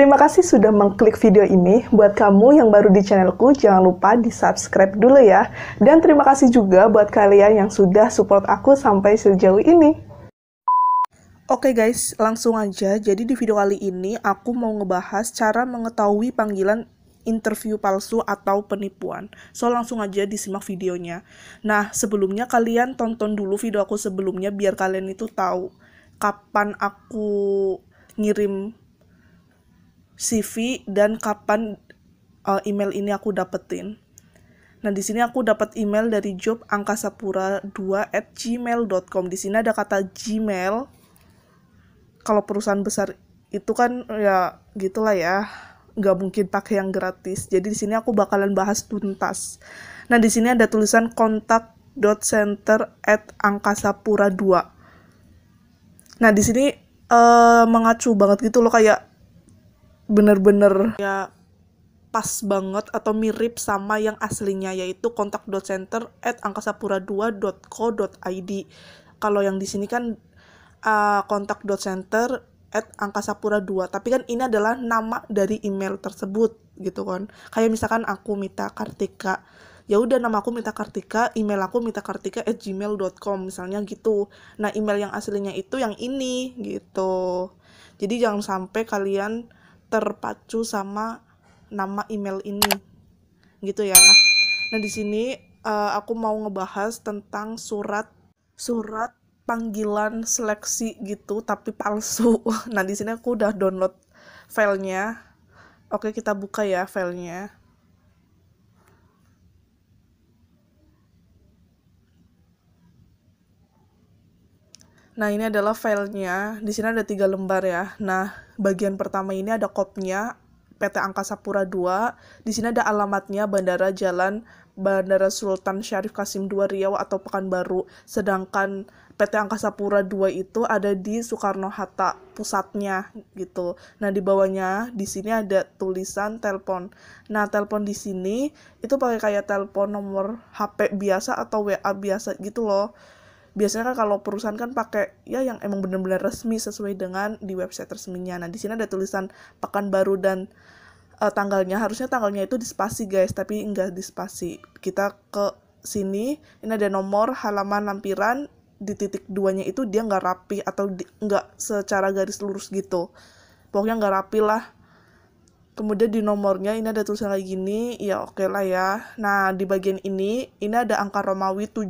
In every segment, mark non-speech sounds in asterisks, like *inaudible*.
Terima kasih sudah mengklik video ini. Buat kamu yang baru di channelku, jangan lupa di-subscribe dulu ya. Dan terima kasih juga buat kalian yang sudah support aku sampai sejauh ini. Oke okay guys, langsung aja. Jadi di video kali ini aku mau ngebahas cara mengetahui panggilan interview palsu atau penipuan. So langsung aja disimak videonya. Nah, sebelumnya kalian tonton dulu video aku sebelumnya biar kalian itu tahu kapan aku ngirim CV dan kapan uh, email ini aku dapetin. Nah, di sini aku dapat email dari job angkasapura2@gmail.com. Di sini ada kata Gmail. Kalau perusahaan besar itu kan ya gitulah ya nggak mungkin pakai yang gratis. Jadi di sini aku bakalan bahas tuntas. Nah, di sini ada tulisan kontak dot center at angkasapura 2. Nah, di sini uh, mengacu banget gitu loh kayak bener-bener ya pas banget atau mirip sama yang aslinya yaitu kontak center at angkasapura2.co.id kalau yang di sini kan uh, ah, kontak center at angkasapura2 tapi kan ini adalah nama dari email tersebut gitu kan kayak misalkan aku minta Kartika ya udah nama aku minta Kartika email aku minta Kartika at gmail.com misalnya gitu nah email yang aslinya itu yang ini gitu jadi jangan sampai kalian terpacu sama nama email ini gitu ya nah di sini uh, aku mau ngebahas tentang surat surat panggilan seleksi gitu tapi palsu *laughs* nah di sini aku udah download filenya oke kita buka ya filenya Nah, ini adalah filenya. Di sini ada tiga lembar ya. Nah, bagian pertama ini ada kopnya PT Angkasa Pura 2. Di sini ada alamatnya Bandara Jalan Bandara Sultan Syarif Kasim 2 Riau atau Pekanbaru. Sedangkan PT Angkasa Pura 2 itu ada di Soekarno-Hatta pusatnya gitu. Nah, di bawahnya di sini ada tulisan telepon. Nah, telepon di sini itu pakai kayak telepon nomor HP biasa atau WA biasa gitu loh biasanya kan kalau perusahaan kan pakai ya yang emang benar-benar resmi sesuai dengan di website resminya. Nah, di sini ada tulisan baru dan uh, tanggalnya. Harusnya tanggalnya itu dispasi guys, tapi enggak dispasi. Kita ke sini, ini ada nomor halaman lampiran di titik duanya itu dia nggak rapi atau di, nggak secara garis lurus gitu. Pokoknya nggak rapi lah. Kemudian di nomornya ini ada tulisan lagi gini, ya oke okay lah ya. Nah, di bagian ini, ini ada angka Romawi 7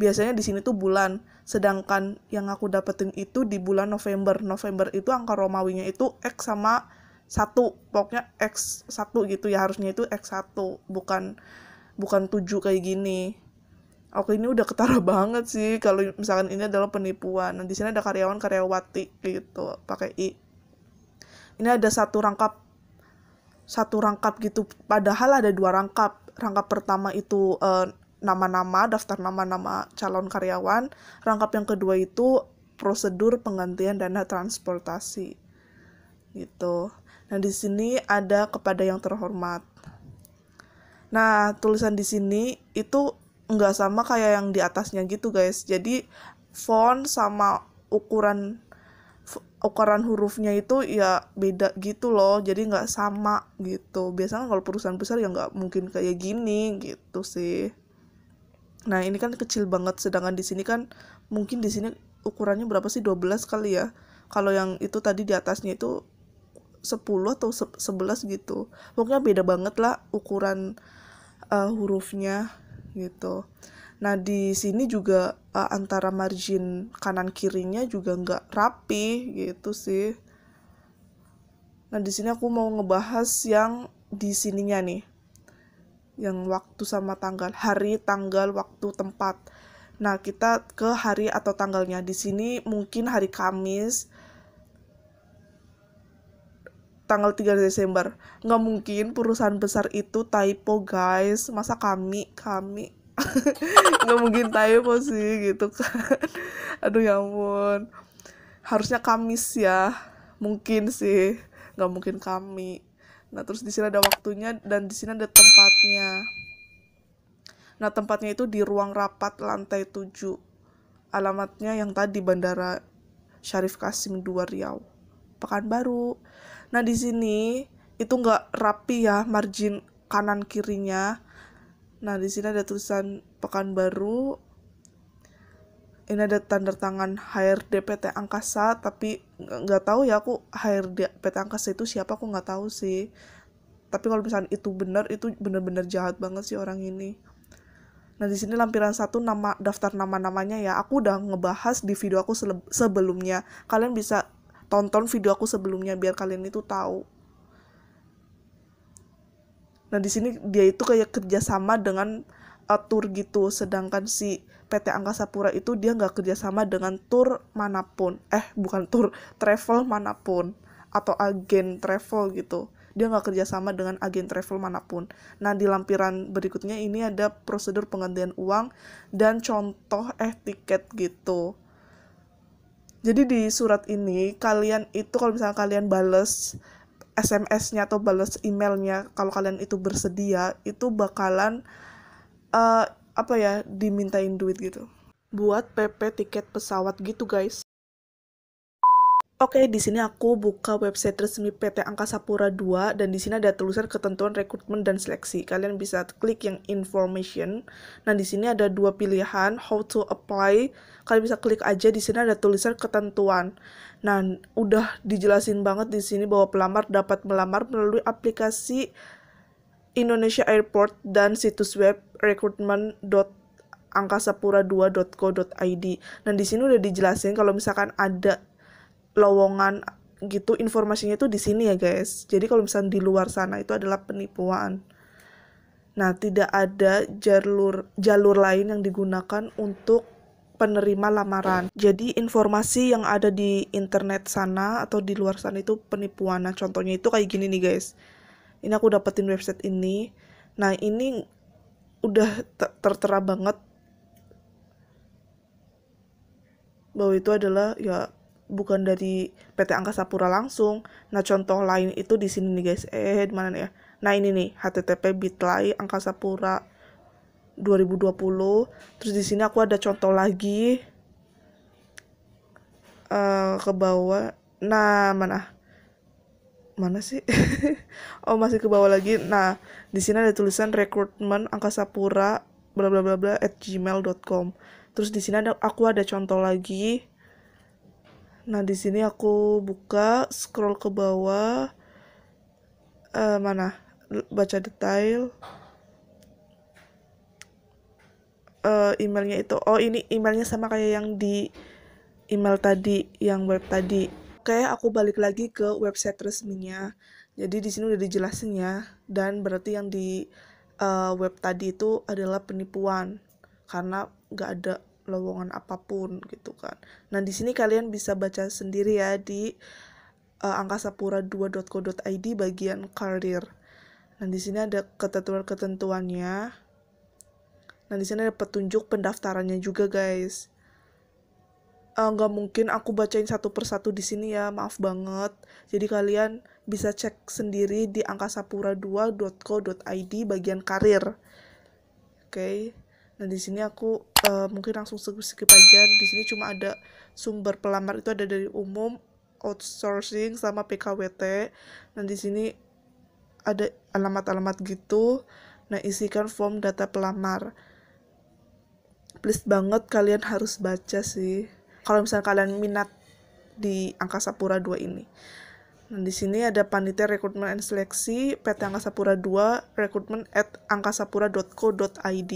biasanya di sini tuh bulan. Sedangkan yang aku dapetin itu di bulan November. November itu angka Romawinya itu X sama satu Pokoknya x satu gitu ya harusnya itu x satu bukan bukan tujuh kayak gini. Oke ini udah ketara *laughs* banget sih kalau misalkan ini adalah penipuan. Nah, di sini ada karyawan karyawati gitu pakai i. Ini ada satu rangkap satu rangkap gitu padahal ada dua rangkap rangkap pertama itu uh, nama-nama, daftar nama-nama calon karyawan. Rangkap yang kedua itu prosedur penggantian dana transportasi. Gitu. Nah, di sini ada kepada yang terhormat. Nah, tulisan di sini itu nggak sama kayak yang di atasnya gitu, guys. Jadi, font sama ukuran ukuran hurufnya itu ya beda gitu loh jadi nggak sama gitu biasanya kalau perusahaan besar ya nggak mungkin kayak gini gitu sih Nah, ini kan kecil banget sedangkan di sini kan mungkin di sini ukurannya berapa sih? 12 kali ya. Kalau yang itu tadi di atasnya itu 10 atau 11 gitu. Pokoknya beda banget lah ukuran uh, hurufnya gitu. Nah, di sini juga uh, antara margin kanan kirinya juga nggak rapi gitu sih. Nah, di sini aku mau ngebahas yang di sininya nih yang waktu sama tanggal, hari, tanggal, waktu, tempat. Nah, kita ke hari atau tanggalnya. Di sini mungkin hari Kamis tanggal 3 Desember. Nggak mungkin perusahaan besar itu typo, guys. Masa kami, kami. *laughs* Nggak mungkin typo sih, gitu kan. Aduh, ya ampun. Harusnya Kamis ya. Mungkin sih. Nggak mungkin kami. Nah, terus di sini ada waktunya dan di sini ada tempatnya. Nah, tempatnya itu di ruang rapat lantai 7. Alamatnya yang tadi Bandara Syarif Kasim 2 Riau. Pekanbaru. Nah, di sini itu nggak rapi ya margin kanan kirinya. Nah, di sini ada tulisan Pekanbaru ini ada tanda tangan HRD PT Angkasa tapi nggak tahu ya aku HRD PT Angkasa itu siapa aku nggak tahu sih tapi kalau misalnya itu benar itu benar-benar jahat banget sih orang ini nah di sini lampiran satu nama daftar nama namanya ya aku udah ngebahas di video aku sebelumnya kalian bisa tonton video aku sebelumnya biar kalian itu tahu nah di sini dia itu kayak kerjasama dengan atur tour gitu sedangkan si PT Angkasa Pura itu dia nggak kerjasama dengan tour manapun eh bukan tour travel manapun atau agen travel gitu dia nggak kerjasama dengan agen travel manapun. Nah di lampiran berikutnya ini ada prosedur penggantian uang dan contoh eh tiket gitu. Jadi di surat ini kalian itu kalau misalnya kalian bales SMS-nya atau bales emailnya kalau kalian itu bersedia itu bakalan uh, apa ya dimintain duit gitu buat PP tiket pesawat gitu guys. Oke, di sini aku buka website resmi PT Angkasa Pura 2 dan di sini ada tulisan ketentuan rekrutmen dan seleksi. Kalian bisa klik yang information. Nah, di sini ada dua pilihan how to apply. Kalian bisa klik aja di sini ada tulisan ketentuan. Nah, udah dijelasin banget di sini bahwa pelamar dapat melamar melalui aplikasi Indonesia Airport dan situs web recruitment.angkasapura2.co.id. Nah, di sini udah dijelasin kalau misalkan ada lowongan gitu informasinya itu di sini ya guys. Jadi kalau misalkan di luar sana itu adalah penipuan. Nah, tidak ada jalur jalur lain yang digunakan untuk penerima lamaran. Jadi informasi yang ada di internet sana atau di luar sana itu penipuan. Nah, contohnya itu kayak gini nih guys ini aku dapetin website ini nah ini udah tertera banget bahwa itu adalah ya bukan dari PT Angkasa Pura langsung. Nah, contoh lain itu di sini nih guys. Eh, eh di mana nih ya? Nah, ini nih http bit.ly Angkasa Pura 2020. Terus di sini aku ada contoh lagi uh, ke bawah. Nah, mana? mana sih? *laughs* oh masih ke bawah lagi. Nah di sini ada tulisan recruitment angkasa pura bla bla bla bla at gmail.com. Terus di sini ada aku ada contoh lagi. Nah di sini aku buka scroll ke bawah uh, mana baca detail uh, emailnya itu oh ini emailnya sama kayak yang di email tadi yang web tadi Oke, aku balik lagi ke website resminya. Jadi di sini udah dijelasin ya, dan berarti yang di uh, web tadi itu adalah penipuan karena nggak ada lowongan apapun gitu kan. Nah di sini kalian bisa baca sendiri ya di uh, eh, angkasapura2.co.id bagian karir. Nah di sini ada ketentuan-ketentuannya. Nah di sini ada petunjuk pendaftarannya juga guys. Eh, nggak uh, mungkin aku bacain satu persatu di sini ya, maaf banget. Jadi kalian bisa cek sendiri di angkasapura2.co.id bagian karir. Oke. Okay. Nah, di sini aku uh, mungkin langsung skip aja. Di sini cuma ada sumber pelamar itu ada dari umum, outsourcing sama PKWT. Nah, di sini ada alamat-alamat gitu. Nah, isikan form data pelamar. Please banget kalian harus baca sih kalau misalnya kalian minat di Angkasa Pura 2 ini. Nah, di sini ada panitia rekrutmen dan seleksi PT Angkasa Pura 2 rekrutmen at angkasapura.co.id.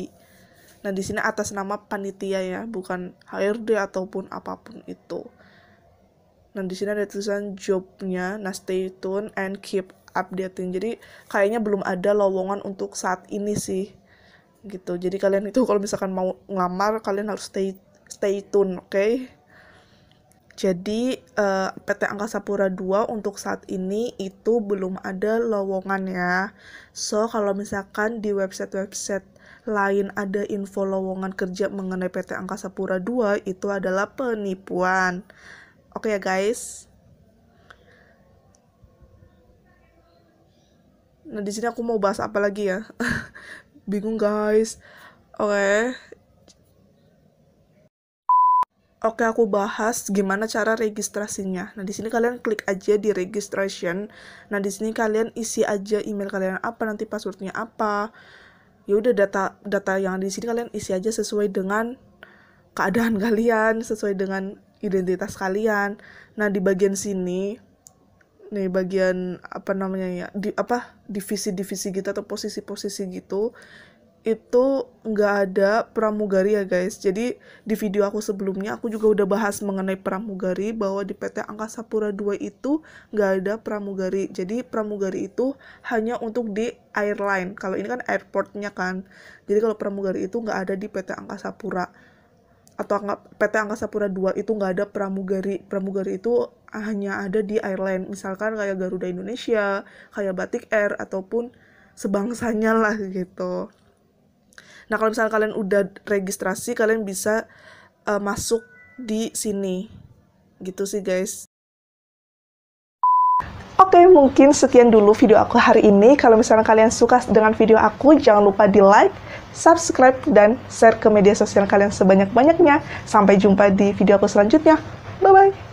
Nah, di sini atas nama panitia ya, bukan HRD ataupun apapun itu. Nah, di sini ada tulisan jobnya. Nah, stay tune and keep updating. Jadi, kayaknya belum ada lowongan untuk saat ini sih. Gitu. Jadi, kalian itu kalau misalkan mau ngelamar, kalian harus stay stay tune, oke? Okay? Jadi uh, eh, PT Angkasa Pura 2 untuk saat ini itu belum ada lowongan ya. So kalau misalkan di website-website lain ada info lowongan kerja mengenai PT Angkasa Pura 2 itu adalah penipuan. Oke okay, ya guys. Nah di sini aku mau bahas apa lagi ya? *laughs* Bingung guys. Oke, okay, Oke, aku bahas gimana cara registrasinya. Nah, di sini kalian klik aja di registration. Nah, di sini kalian isi aja email kalian apa, nanti passwordnya apa. Ya udah data data yang di sini kalian isi aja sesuai dengan keadaan *laughs* kalian, sesuai dengan identitas kalian. Nah, di bagian sini nih bagian apa namanya ya, di apa divisi-divisi gitu atau posisi-posisi gitu itu nggak ada pramugari ya guys. Jadi di video aku sebelumnya aku juga udah bahas mengenai pramugari bahwa di PT Angkasa Pura dua itu nggak ada pramugari. Jadi pramugari itu hanya untuk di airline. Kalau ini kan airportnya kan. Jadi kalau pramugari itu nggak ada di PT Angkasa Pura atau PT Angkasa Pura dua itu nggak ada pramugari. Pramugari itu hanya ada di airline. Misalkan kayak Garuda Indonesia, kayak Batik Air ataupun sebangsanya lah gitu. Nah, kalau misalnya kalian udah registrasi, kalian bisa uh, masuk di sini. Gitu sih, guys. Oke, okay, mungkin sekian dulu video aku hari ini. Kalau misalnya kalian suka dengan video aku, jangan lupa di-like, subscribe, dan share ke media sosial kalian sebanyak-banyaknya. Sampai jumpa di video aku selanjutnya. Bye-bye!